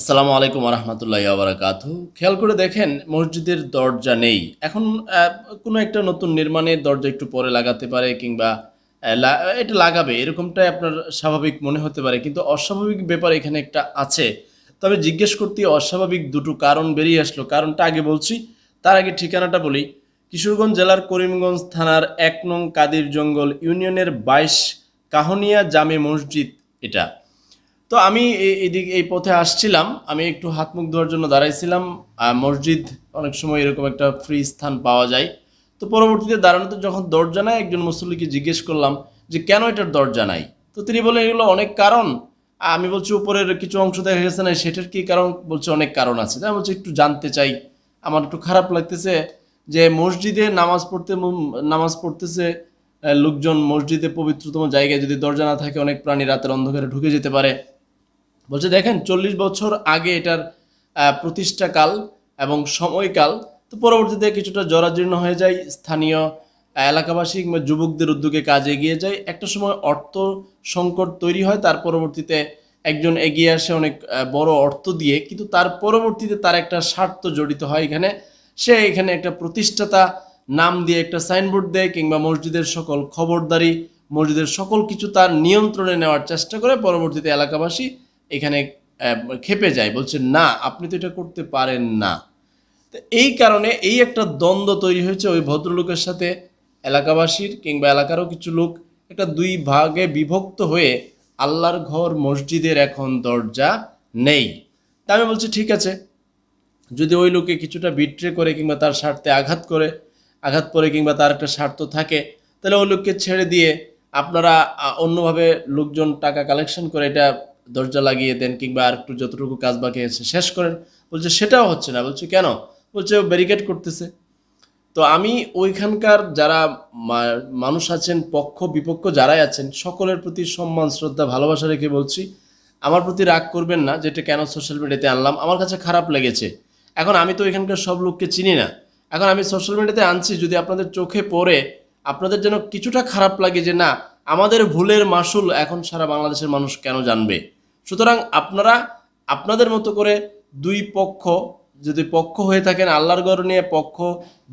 আসসালামু আলাইকুম রহমতুল্লাহ আবরাকাত খেয়াল করে দেখেন মসজিদের দরজা নেই এখন কোনো একটা নতুন নির্মাণের দরজা একটু পরে লাগাতে পারে কিংবা এটা লাগাবে এরকমটাই আপনার স্বাভাবিক মনে হতে পারে কিন্তু অস্বাভাবিক ব্যাপার এখানে একটা আছে তবে জিজ্ঞেস করতে অস্বাভাবিক দুটো কারণ বেরিয়ে আসলো কারণটা আগে বলছি তার আগে ঠিকানাটা বলি কিশোরগঞ্জ জেলার করিমগঞ্জ থানার এক নং কাদির জঙ্গল ইউনিয়নের বাইশ কাহনিয়া জামে মসজিদ এটা তো আমি এদিক এই পথে আসছিলাম আমি একটু হাত মুখ ধোয়ার জন্য দাঁড়াইছিলাম মসজিদ অনেক সময় এরকম একটা ফ্রি স্থান পাওয়া যায় তো পরবর্তীতে দাঁড়ানোতে যখন দরজা নেয় একজন মুসল্লিকে জিজ্ঞেস করলাম যে কেন এটার দরজা নাই তো তিনি বলে এগুলো অনেক কারণ আমি বলছি উপরের কিছু অংশ দেখা গেছে না সেটার কি কারণ বলছে অনেক কারণ আছে তাই বলছি একটু জানতে চাই আমার একটু খারাপ লাগতেছে যে মসজিদে নামাজ পড়তে নামাজ পড়তেছে লোকজন মসজিদে পবিত্রতম জায়গায় যদি দরজা না থাকে অনেক প্রাণী রাতের অন্ধকারে ঢুকে যেতে পারে বলছে দেখেন চল্লিশ বছর আগে এটার প্রতিষ্ঠাকাল এবং সময়কাল তো পরবর্তীতে কিছুটা জরাজীর্ণ হয়ে যায় স্থানীয় এলাকাবাসী কিংবা যুবকদের উদ্যোগে কাজ এগিয়ে যায় একটা সময় অর্থ সংকট তৈরি হয় তার পরবর্তীতে একজন এগিয়ে আসে অনেক বড় অর্থ দিয়ে কিন্তু তার পরবর্তীতে তার একটা স্বার্থ জড়িত হয় এখানে সে এখানে একটা প্রতিষ্ঠাতা নাম দিয়ে একটা সাইনবোর্ড দেয় কিংবা মসজিদের সকল খবরদারি মসজিদের সকল কিছু তার নিয়ন্ত্রণে নেওয়ার চেষ্টা করে পরবর্তীতে এলাকাবাসী এখানে খেপে যায় বলছে না আপনি তো এটা করতে পারেন না তো এই কারণে এই একটা দ্বন্দ্ব তৈরি হয়েছে ওই ভদ্রলোকের সাথে এলাকাবাসীর কিংবা এলাকারও কিছু লোক একটা দুই ভাগে বিভক্ত হয়ে আল্লাহর ঘর মসজিদের এখন দরজা নেই তা আমি বলছি ঠিক আছে যদি ওই লোকে কিছুটা বিট্রে করে কিংবা তার স্বার্থে আঘাত করে আঘাত করে কিংবা তার একটা স্বার্থ থাকে তাহলে ওই লোককে ছেড়ে দিয়ে আপনারা অন্যভাবে লোকজন টাকা কালেকশন করে এটা দরজা লাগিয়ে দেন কিংবা আর একটু যতটুকু কাজ বাকি আছে শেষ করেন বলছে সেটাও হচ্ছে না বলছে কেন বলছে ব্যারিকেড করতেছে তো আমি ওইখানকার যারা মানুষ আছেন পক্ষ বিপক্ষ যারাই আছেন সকলের প্রতি সম্মান শ্রদ্ধা ভালোবাসা রেখে বলছি আমার প্রতি রাগ করবেন না যেটা কেন সোশ্যাল মিডিয়াতে আনলাম আমার কাছে খারাপ লেগেছে এখন আমি তো ওইখানকার সব লোককে চিনি না এখন আমি সোশ্যাল মিডিয়াতে আনছি যদি আপনাদের চোখে পড়ে আপনাদের যেন কিছুটা খারাপ লাগে যে না আমাদের ভুলের মাসুল এখন সারা বাংলাদেশের মানুষ কেন জানবে সুতরাং আপনারা আপনাদের মতো করে দুই পক্ষ যদি পক্ষ হয়ে থাকেন আল্লাহর গড় নিয়ে পক্ষ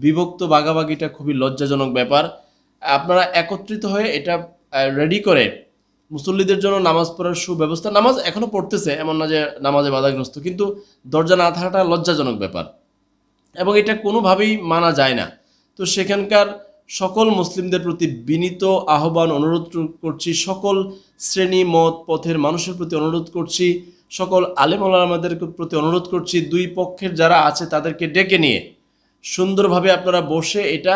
বিভক্ত বাগাবাগিটা খুবই লজ্জাজনক ব্যাপার আপনারা একত্রিত হয়ে এটা রেডি করে মুসল্লিদের জন্য নামাজ পড়ার সুব্যবস্থা নামাজ এখনও পড়তেছে এমন না যে নামাজে বাধাগ্রস্ত কিন্তু দরজা না থাকাটা লজ্জাজনক ব্যাপার এবং এটা কোনোভাবেই মানা যায় না তো সেখানকার সকল মুসলিমদের প্রতি বিনীত আহ্বান অনুরোধ করছি সকল শ্রেণী মত পথের মানুষের প্রতি অনুরোধ করছি সকল আলেম আলামাদের প্রতি অনুরোধ করছি দুই পক্ষের যারা আছে তাদেরকে ডেকে নিয়ে সুন্দরভাবে আপনারা বসে এটা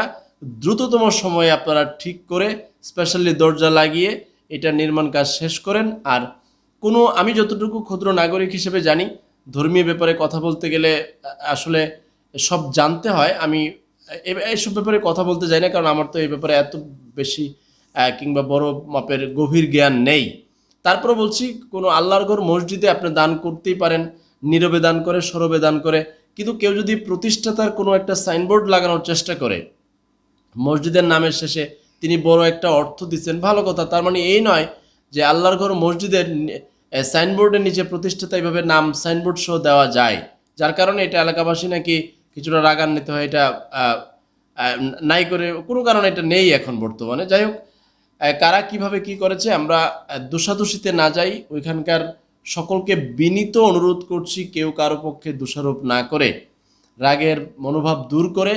দ্রুততম সময়ে আপনারা ঠিক করে স্পেশালি দরজা লাগিয়ে এটা নির্মাণ কাজ শেষ করেন আর কোনো আমি যতটুকু ক্ষুদ্র নাগরিক হিসেবে জানি ধর্মীয় ব্যাপারে কথা বলতে গেলে আসলে সব জানতে হয় আমি এইসব ব্যাপারে কথা বলতে যাই না কারণ আমার তো এই ব্যাপারে এত বেশি কিংবা বড় মাপের গভীর জ্ঞান নেই তারপর বলছি কোনো আল্লাহর ঘর মসজিদে আপনি দান করতেই পারেন নীরবে দান করে সরবে দান করে কিন্তু কেউ যদি প্রতিষ্ঠাতার কোনো একটা সাইনবোর্ড লাগানোর চেষ্টা করে মসজিদের নামের শেষে তিনি বড় একটা অর্থ দিচ্ছেন ভালো কথা তার মানে এই নয় যে আল্লাহর ঘর মসজিদের সাইনবোর্ডের নিচে প্রতিষ্ঠাতা এইভাবে নাম সাইনবোর্ড সহ দেওয়া যায় যার কারণে এটা এলাকাবাসী নাকি কিছুটা রাগান্বিত হয় এটা নাই করে কোনো কারণে এটা নেই এখন বর্তমানে যাই হোক কারা কিভাবে কি করেছে আমরা দোষাদোষিতে না যাই ওইখানকার সকলকে বিনীত অনুরোধ করছি কেউ কারো পক্ষে দোষারোপ না করে রাগের মনোভাব দূর করে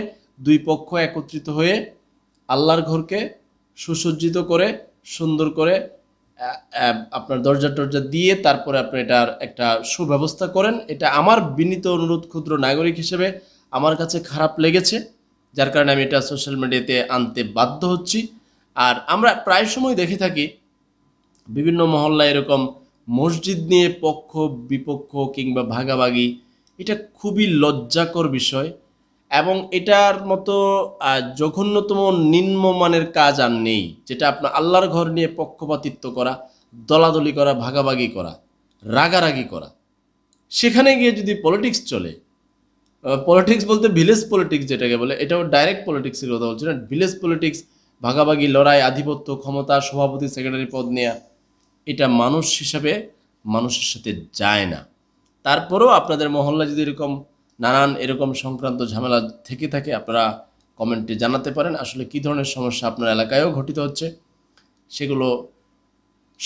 দুই পক্ষ একত্রিত হয়ে আল্লাহর ঘরকে সুসজ্জিত করে সুন্দর করে আপনার দরজা টরজা দিয়ে তারপরে আপনি এটার একটা সুব্যবস্থা করেন এটা আমার বিনীত অনুরোধ ক্ষুদ্র নাগরিক হিসেবে আমার কাছে খারাপ লেগেছে যার কারণে আমি এটা সোশ্যাল মিডিয়াতে আনতে বাধ্য হচ্ছি আর আমরা প্রায় সময় দেখে থাকি বিভিন্ন মহল্লায় এরকম মসজিদ নিয়ে পক্ষ বিপক্ষ কিংবা ভাগাভাগি এটা খুবই লজ্জাকর বিষয় এবং এটার মতো জঘন্যতম নিম্নমানের কাজ আর নেই যেটা আপনার আল্লাহর ঘর নিয়ে পক্ষপাতিত্ব করা দলাদলি করা ভাগাভাগি করা রাগারাগি করা সেখানে গিয়ে যদি পলিটিক্স চলে পলিটিক্স বলতে ভিলেজ পলিটিক্স যেটাকে বলে এটাও ডাইরেক্ট পলিটিক্সের কথা বলছে না ভিলেজ পলিটিক্স ভাগাভাগি লড়াই আধিপত্য ক্ষমতা সভাপতি সেক্রেটারি পদ নেয়া এটা মানুষ হিসাবে মানুষের সাথে যায় না তারপরেও আপনাদের মহল্লা যদি এরকম নানান এরকম সংক্রান্ত ঝামেলা থেকে থাকে আপনারা কমেন্টে জানাতে পারেন আসলে কি ধরনের সমস্যা আপনার এলাকায়ও ঘটিত হচ্ছে সেগুলো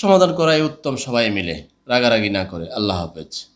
সমাধান করাই উত্তম সবাই মিলে রাগারাগি না করে আল্লাহ হাফেজ